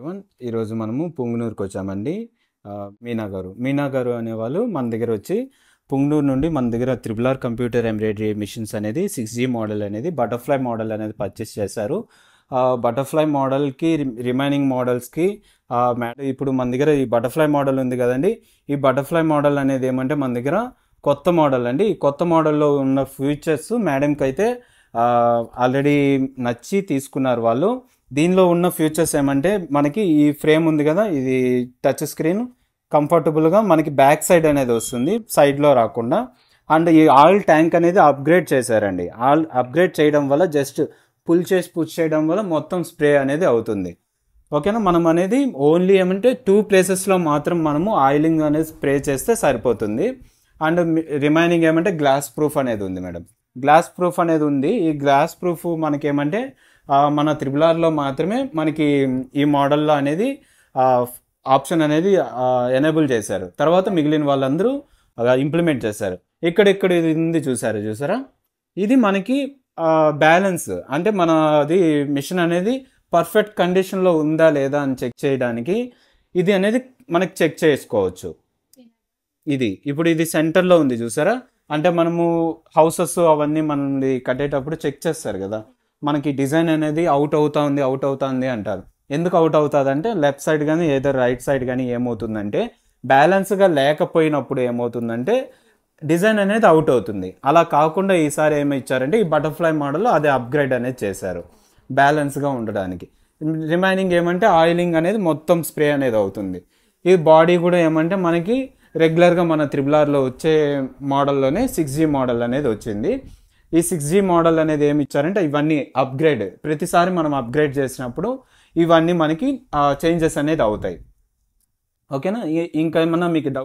everyone ఈరోజు మనము పుంగనూరుకి వచ్చామండి మీనా గారు మీనా గారు అనేవాళ్ళు మన దగ్గర వచ్చి పుంగనూరు నుండి మన దగ్గర ఆర్ కంప్యూటర్ ఎంబ్రాయిడరీ మిషన్స్ అనేది సిక్స్ జీ మోడల్ అనేది బటర్ఫ్లై మోడల్ అనేది పర్చేస్ చేశారు బటర్ఫ్లై మోడల్కి రిమైనింగ్ మోడల్స్కి ఇప్పుడు మన దగ్గర ఈ బటర్ఫ్లై మోడల్ ఉంది కదండి ఈ బటర్ఫ్లై మోడల్ అనేది ఏమంటే మన దగ్గర కొత్త మోడల్ అండి ఈ కొత్త మోడల్లో ఉన్న ఫ్యూచర్స్ మేడంకి అయితే ఆల్రెడీ నచ్చి తీసుకున్నారు వాళ్ళు దీనిలో ఉన్న ఫ్యూచర్స్ ఏమంటే మనకి ఈ ఫ్రేమ్ ఉంది కదా ఇది టచ్ స్క్రీన్ కంఫర్టబుల్గా మనకి బ్యాక్ సైడ్ అనేది వస్తుంది సైడ్లో రాకుండా అండ్ ఈ ఆల్ ట్యాంక్ అనేది అప్గ్రేడ్ చేశారండి ఆల్ అప్గ్రేడ్ చేయడం వల్ల జస్ట్ పుల్ చేసి పుష్ చేయడం వల్ల మొత్తం స్ప్రే అనేది అవుతుంది ఓకేనా మనం అనేది ఓన్లీ ఏమంటే టూ ప్లేసెస్లో మాత్రం మనము ఆయిలింగ్ అనేది స్ప్రే చేస్తే సరిపోతుంది అండ్ రిమైనింగ్ ఏమంటే గ్లాస్ ప్రూఫ్ అనేది ఉంది మేడం గ్లాస్ ప్రూఫ్ అనేది ఉంది ఈ గ్లాస్ ప్రూఫ్ మనకేమంటే మన త్రిబుల్ ఆర్లో మాత్రమే మనకి ఈ మోడల్లో అనేది ఆప్షన్ అనేది ఎనేబుల్ చేశారు తర్వాత మిగిలిన వాళ్ళందరూ ఇంప్లిమెంట్ చేశారు ఇక్కడ ఇక్కడ ఇది ఉంది చూసారు చూసారా ఇది మనకి బ్యాలెన్స్ అంటే మన అది మిషన్ అనేది పర్ఫెక్ట్ కండిషన్లో ఉందా లేదా అని చెక్ చేయడానికి ఇది అనేది మనకి చెక్ చేసుకోవచ్చు ఇది ఇప్పుడు ఇది సెంటర్లో ఉంది చూసారా అంటే మనము హౌసెస్ అవన్నీ మనది కట్టేటప్పుడు చెక్ చేస్తారు కదా మనకి డిజైన్ అనేది అవుట్ అవుతా ఉంది అవుట్ అవుతా ఉంది అంటారు ఎందుకు అవుట్ అవుతుంది అంటే లెఫ్ట్ సైడ్ కానీ ఏదో రైట్ సైడ్ కానీ ఏమవుతుందంటే బ్యాలెన్స్గా లేకపోయినప్పుడు ఏమవుతుందంటే డిజైన్ అనేది అవుట్ అవుతుంది అలా కాకుండా ఈసారి ఏమి ఇచ్చారంటే ఈ బటర్ఫ్లై మోడల్ అది అప్గ్రేడ్ అనేది చేశారు బ్యాలెన్స్గా ఉండడానికి రిమైనింగ్ ఏమంటే ఆయిలింగ్ అనేది మొత్తం స్ప్రే అనేది అవుతుంది ఈ బాడీ కూడా ఏమంటే మనకి రెగ్యులర్గా మన త్రిబులార్లో వచ్చే మోడల్లోనే సిక్స్ జీ మోడల్ అనేది వచ్చింది ఈ సిక్స్ జీ మోడల్ అనేది ఏమి ఇచ్చారంటే ఇవన్నీ అప్గ్రేడ్ ప్రతిసారి మనం అప్గ్రేడ్ చేసినప్పుడు ఇవన్నీ మనకి చేంజెస్ అనేది అవుతాయి ఓకేనా ఇంకేమన్నా మీకు డౌట్